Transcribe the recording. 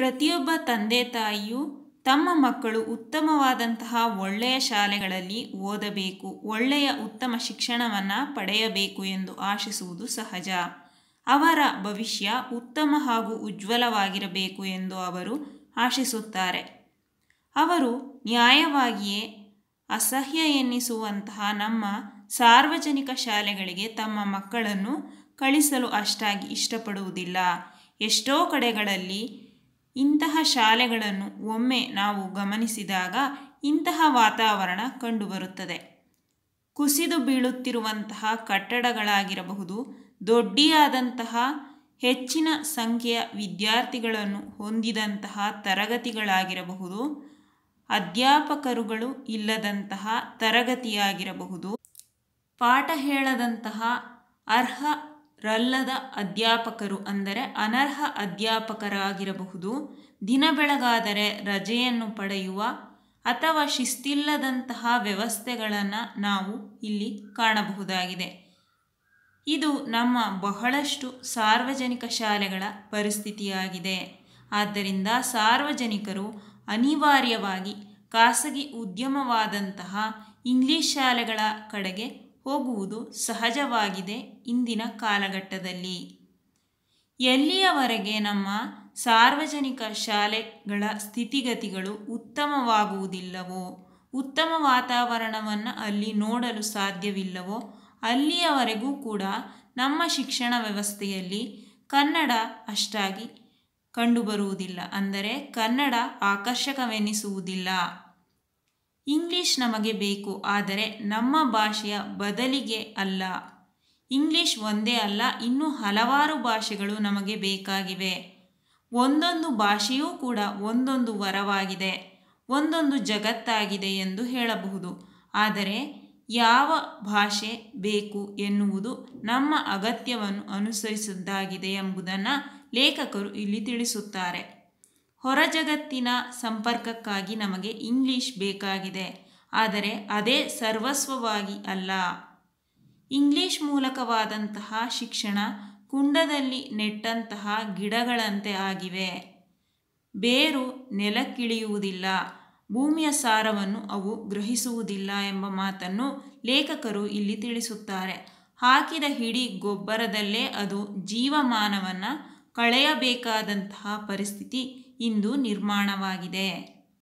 ಪ್ರತಿಯೊಬ್ಬ ತಂದೆ ತಾಯಿಯು ತಮ್ಮ ಮಕ್ಕಳು ಉತ್ತಮವಾದಂತಹ ಒಳ್ಳೆಯ ಶಾಲೆಗಳಲ್ಲಿ ಓದಬೇಕು ಒಳ್ಳೆಯ ಉತ್ತಮ ಶಿಕ್ಷಣವನ್ನು ಪಡೆಯಬೇಕು ಎಂದು ಆಶಿಸುವುದು ಸಹಜ ಅವರ ಭವಿಷ್ಯ ಉತ್ತಮ ಹಾಗೂ ಉಜ್ವಲವಾಗಿರಬೇಕು ಎಂದು ಅವರು ಆಶಿಸುತ್ತಾರೆ ಅವರು ನ್ಯಾಯವಾಗಿಯೇ ಅಸಹ್ಯ ಎನ್ನಿಸುವಂತಹ ನಮ್ಮ ಸಾರ್ವಜನಿಕ ಶಾಲೆಗಳಿಗೆ ತಮ್ಮ ಮಕ್ಕಳನ್ನು ಕಳಿಸಲು ಅಷ್ಟಾಗಿ ಇಷ್ಟಪಡುವುದಿಲ್ಲ ಎಷ್ಟೋ ಕಡೆಗಳಲ್ಲಿ ಇಂತಹ ಶಾಲೆಗಳನ್ನು ಒಮ್ಮೆ ನಾವು ಗಮನಿಸಿದಾಗ ಇಂತಹ ವಾತಾವರಣ ಕಂಡುಬರುತ್ತದೆ ಕುಸಿದು ಬೀಳುತ್ತಿರುವಂತಹ ಕಟ್ಟಡಗಳಾಗಿರಬಹುದು ದೊಡ್ಡಿಯಾದಂತಹ ಹೆಚ್ಚಿನ ಸಂಖ್ಯೆಯ ವಿದ್ಯಾರ್ಥಿಗಳನ್ನು ಹೊಂದಿದಂತಹ ತರಗತಿಗಳಾಗಿರಬಹುದು ಅಧ್ಯಾಪಕರುಗಳು ಇಲ್ಲದಂತಹ ತರಗತಿಯಾಗಿರಬಹುದು ಪಾಠ ಹೇಳದಂತಹ ಅರ್ಹ ರಲ್ಲದ ಅಧ್ಯಾಪಕರು ಅಂದರೆ ಅನರ್ಹ ಅಧ್ಯಾಪಕರಾಗಿರಬಹುದು ದಿನ ಬೆಳಗಾದರೆ ರಜೆಯನ್ನು ಪಡೆಯುವ ಅಥವಾ ಶಿಸ್ತಿಲ್ಲದಂತಹ ವ್ಯವಸ್ಥೆಗಳನ್ನು ನಾವು ಇಲ್ಲಿ ಕಾಣಬಹುದಾಗಿದೆ ಇದು ನಮ್ಮ ಬಹಳಷ್ಟು ಸಾರ್ವಜನಿಕ ಶಾಲೆಗಳ ಪರಿಸ್ಥಿತಿಯಾಗಿದೆ ಆದ್ದರಿಂದ ಸಾರ್ವಜನಿಕರು ಅನಿವಾರ್ಯವಾಗಿ ಖಾಸಗಿ ಉದ್ಯಮವಾದಂತಹ ಇಂಗ್ಲಿಷ್ ಶಾಲೆಗಳ ಕಡೆಗೆ ಹೋಗುವುದು ಸಹಜವಾಗಿದೆ ಇಂದಿನ ಕಾಲಘಟ್ಟದಲ್ಲಿ ಎಲ್ಲಿಯವರೆಗೆ ನಮ್ಮ ಸಾರ್ವಜನಿಕ ಶಾಲೆಗಳ ಸ್ಥಿತಿಗತಿಗಳು ಉತ್ತಮವಾಗುವುದಿಲ್ಲವೋ ಉತ್ತಮ ವಾತಾವರಣವನ್ನು ಅಲ್ಲಿ ನೋಡಲು ಸಾಧ್ಯವಿಲ್ಲವೋ ಅಲ್ಲಿಯವರೆಗೂ ಕೂಡ ನಮ್ಮ ಶಿಕ್ಷಣ ವ್ಯವಸ್ಥೆಯಲ್ಲಿ ಕನ್ನಡ ಅಷ್ಟಾಗಿ ಕಂಡುಬರುವುದಿಲ್ಲ ಅಂದರೆ ಕನ್ನಡ ಆಕರ್ಷಕವೆನಿಸುವುದಿಲ್ಲ ಇಂಗ್ಲಿಷ್ ನಮಗೆ ಬೇಕು ಆದರೆ ನಮ್ಮ ಭಾಷೆಯ ಬದಲಿಗೆ ಅಲ್ಲ ಇಂಗ್ಲಿಷ್ ಒಂದೇ ಅಲ್ಲ ಇನ್ನೂ ಹಲವಾರು ಭಾಷೆಗಳು ನಮಗೆ ಬೇಕಾಗಿವೆ ಒಂದೊಂದು ಭಾಷೆಯೂ ಕೂಡ ಒಂದೊಂದು ವರವಾಗಿದೆ ಒಂದೊಂದು ಜಗತ್ತಾಗಿದೆ ಎಂದು ಹೇಳಬಹುದು ಆದರೆ ಯಾವ ಭಾಷೆ ಬೇಕು ಎನ್ನುವುದು ನಮ್ಮ ಅಗತ್ಯವನ್ನು ಅನುಸರಿಸಿದ್ದಾಗಿದೆ ಎಂಬುದನ್ನು ಲೇಖಕರು ಇಲ್ಲಿ ತಿಳಿಸುತ್ತಾರೆ ಹೊರ ಜಗತ್ತಿನ ಸಂಪರ್ಕಕ್ಕಾಗಿ ನಮಗೆ ಇಂಗ್ಲೀಷ್ ಬೇಕಾಗಿದೆ ಆದರೆ ಅದೇ ಸರ್ವಸ್ವವಾಗಿ ಅಲ್ಲ ಇಂಗ್ಲಿಷ್ ಮೂಲಕವಾದಂತಹ ಶಿಕ್ಷಣ ಕುಂಡದಲ್ಲಿ ನೆಟ್ಟಂತಹ ಗಿಡಗಳಂತೆ ಆಗಿವೆ ಬೇರು ನೆಲಕ್ಕಿಳಿಯುವುದಿಲ್ಲ ಭೂಮಿಯ ಸಾರವನ್ನು ಅವು ಗ್ರಹಿಸುವುದಿಲ್ಲ ಎಂಬ ಮಾತನ್ನು ಲೇಖಕರು ಇಲ್ಲಿ ತಿಳಿಸುತ್ತಾರೆ ಹಾಕಿದ ಹಿಡಿ ಗೊಬ್ಬರದಲ್ಲೇ ಅದು ಜೀವಮಾನವನ್ನು ಕಳೆಯಬೇಕಾದಂತಹ ಪರಿಸ್ಥಿತಿ ಇಂದು ನಿರ್ಮಾಣವಾಗಿದೆ